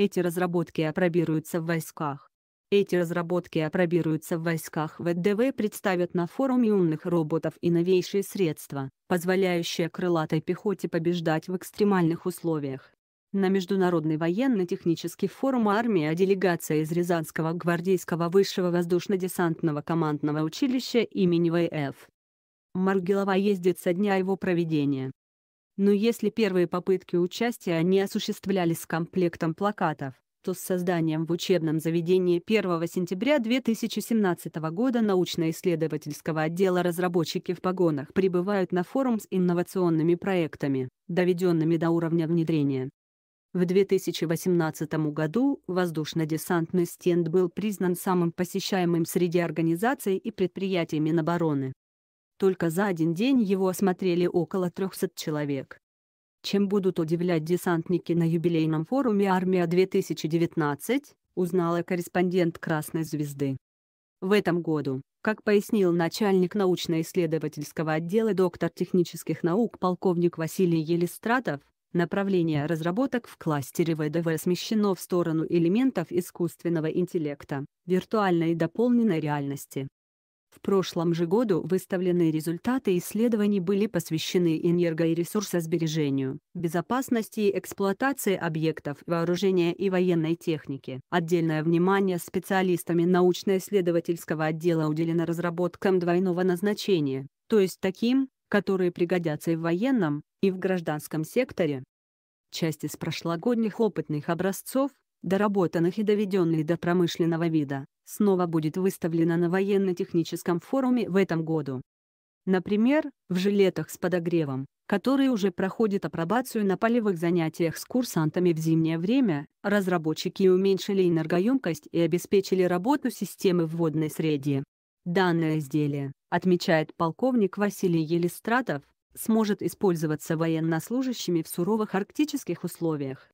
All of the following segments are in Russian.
Эти разработки апробируются в войсках. Эти разработки апробируются в войсках ВДВ представят на форуме умных роботов и новейшие средства, позволяющие крылатой пехоте побеждать в экстремальных условиях. На Международный военно-технический форум армия а делегация из Рязанского гвардейского высшего воздушно-десантного командного училища имени ВФ. Маргелова ездит со дня его проведения. Но если первые попытки участия они осуществлялись с комплектом плакатов, то с созданием в учебном заведении 1 сентября 2017 года научно-исследовательского отдела разработчики в погонах прибывают на форум с инновационными проектами, доведенными до уровня внедрения. В 2018 году воздушно-десантный стенд был признан самым посещаемым среди организаций и предприятий Минобороны. Только за один день его осмотрели около 300 человек. Чем будут удивлять десантники на юбилейном форуме «Армия-2019», узнала корреспондент «Красной звезды». В этом году, как пояснил начальник научно-исследовательского отдела доктор технических наук полковник Василий Елистратов, направление разработок в кластере ВДВ смещено в сторону элементов искусственного интеллекта, виртуальной и дополненной реальности, в прошлом же году выставленные результаты исследований были посвящены энерго- и ресурсосбережению, безопасности и эксплуатации объектов, вооружения и военной техники. Отдельное внимание специалистами научно-исследовательского отдела уделено разработкам двойного назначения, то есть таким, которые пригодятся и в военном, и в гражданском секторе. Часть из прошлогодних опытных образцов, доработанных и доведенных до промышленного вида, снова будет выставлена на военно-техническом форуме в этом году. Например, в жилетах с подогревом, которые уже проходят апробацию на полевых занятиях с курсантами в зимнее время, разработчики уменьшили энергоемкость и обеспечили работу системы в водной среде. Данное изделие, отмечает полковник Василий Елистратов, сможет использоваться военнослужащими в суровых арктических условиях.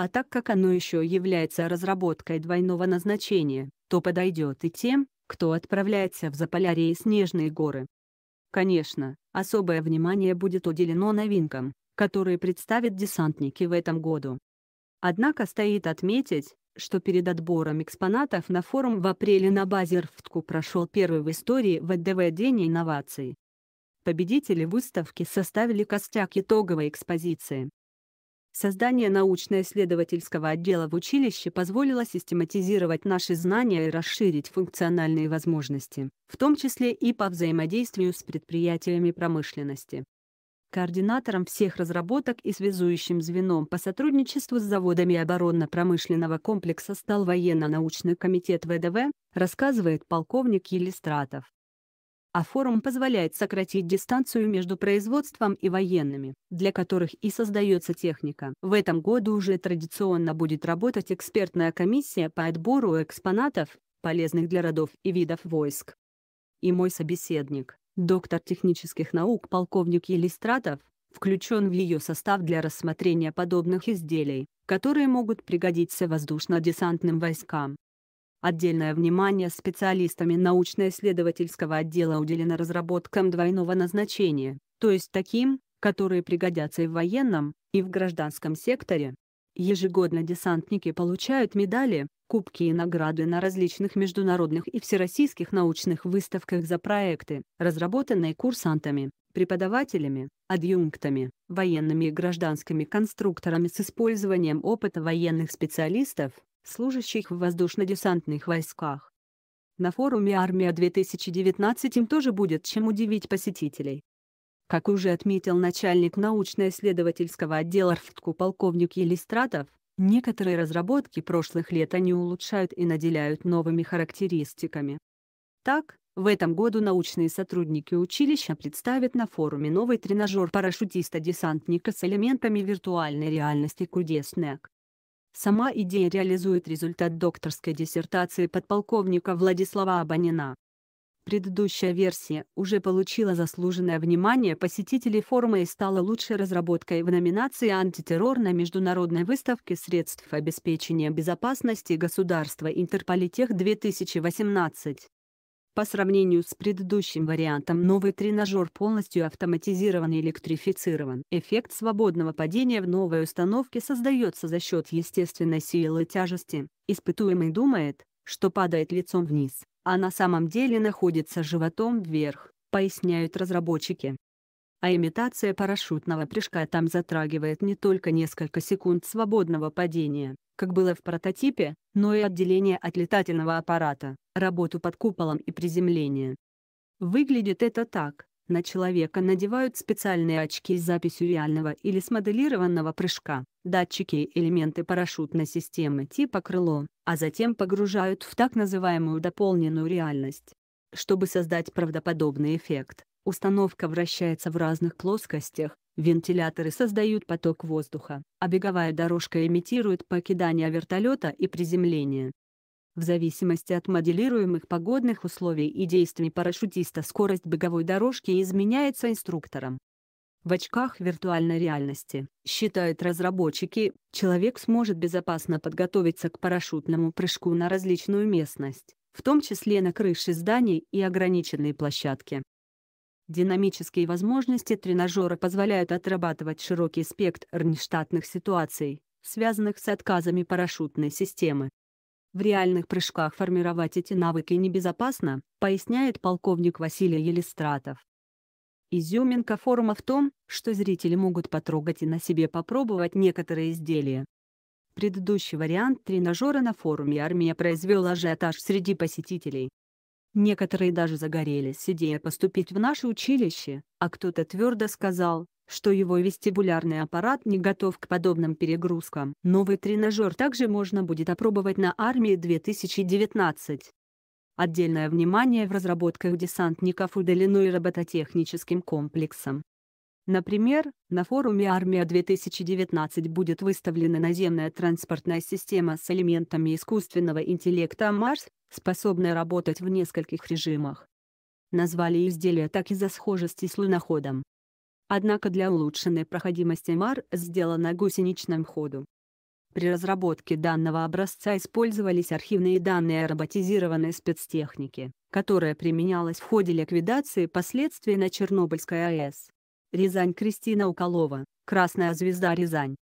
А так как оно еще является разработкой двойного назначения, то подойдет и тем, кто отправляется в Заполярье и Снежные горы. Конечно, особое внимание будет уделено новинкам, которые представят десантники в этом году. Однако стоит отметить, что перед отбором экспонатов на форум в апреле на базе РФТКУ прошел первый в истории ВДВ День инноваций. Победители выставки составили костяк итоговой экспозиции. Создание научно-исследовательского отдела в училище позволило систематизировать наши знания и расширить функциональные возможности, в том числе и по взаимодействию с предприятиями промышленности. Координатором всех разработок и связующим звеном по сотрудничеству с заводами оборонно-промышленного комплекса стал военно-научный комитет ВДВ, рассказывает полковник Елистратов а форум позволяет сократить дистанцию между производством и военными, для которых и создается техника. В этом году уже традиционно будет работать экспертная комиссия по отбору экспонатов, полезных для родов и видов войск. И мой собеседник, доктор технических наук полковник Елистратов, включен в ее состав для рассмотрения подобных изделий, которые могут пригодиться воздушно-десантным войскам. Отдельное внимание специалистами научно-исследовательского отдела уделено разработкам двойного назначения, то есть таким, которые пригодятся и в военном, и в гражданском секторе. Ежегодно десантники получают медали, кубки и награды на различных международных и всероссийских научных выставках за проекты, разработанные курсантами, преподавателями, адъюнктами, военными и гражданскими конструкторами с использованием опыта военных специалистов, служащих в воздушно-десантных войсках. На форуме «Армия-2019» им тоже будет чем удивить посетителей. Как уже отметил начальник научно-исследовательского отдела РФТКУ полковник Елистратов, некоторые разработки прошлых лет они улучшают и наделяют новыми характеристиками. Так, в этом году научные сотрудники училища представят на форуме новый тренажер парашютиста-десантника с элементами виртуальной реальности Кудеснек. Сама идея реализует результат докторской диссертации подполковника Владислава Абанина. Предыдущая версия уже получила заслуженное внимание посетителей форума и стала лучшей разработкой в номинации «Антитеррор» на Международной выставке средств обеспечения безопасности государства Интерполитех-2018. По сравнению с предыдущим вариантом новый тренажер полностью автоматизирован и электрифицирован. Эффект свободного падения в новой установке создается за счет естественной силы тяжести. Испытуемый думает, что падает лицом вниз, а на самом деле находится животом вверх, поясняют разработчики а имитация парашютного прыжка там затрагивает не только несколько секунд свободного падения, как было в прототипе, но и отделение от летательного аппарата, работу под куполом и приземление. Выглядит это так. На человека надевают специальные очки с записью реального или смоделированного прыжка, датчики и элементы парашютной системы типа крыло, а затем погружают в так называемую дополненную реальность. Чтобы создать правдоподобный эффект, Установка вращается в разных плоскостях, вентиляторы создают поток воздуха, а беговая дорожка имитирует покидание вертолета и приземление. В зависимости от моделируемых погодных условий и действий парашютиста скорость беговой дорожки изменяется инструктором. В очках виртуальной реальности, считают разработчики, человек сможет безопасно подготовиться к парашютному прыжку на различную местность, в том числе на крыше зданий и ограниченной площадке. Динамические возможности тренажера позволяют отрабатывать широкий спектр нештатных ситуаций, связанных с отказами парашютной системы. В реальных прыжках формировать эти навыки небезопасно, поясняет полковник Василий Елистратов. Изюминка форума в том, что зрители могут потрогать и на себе попробовать некоторые изделия. Предыдущий вариант тренажера на форуме «Армия» произвел ажиотаж среди посетителей. Некоторые даже загорелись идея поступить в наше училище, а кто-то твердо сказал, что его вестибулярный аппарат не готов к подобным перегрузкам. Новый тренажер также можно будет опробовать на армии 2019. Отдельное внимание в разработках десантников уделено и робототехническим комплексам. Например, на форуме «Армия-2019» будет выставлена наземная транспортная система с элементами искусственного интеллекта Марс, способная работать в нескольких режимах. Назвали изделие так из-за схожести с луноходом. Однако для улучшенной проходимости Марс сделано гусеничным ходу. При разработке данного образца использовались архивные данные роботизированной спецтехники, которая применялась в ходе ликвидации последствий на Чернобыльской АЭС. Рязань Кристина Уколова, Красная звезда Рязань.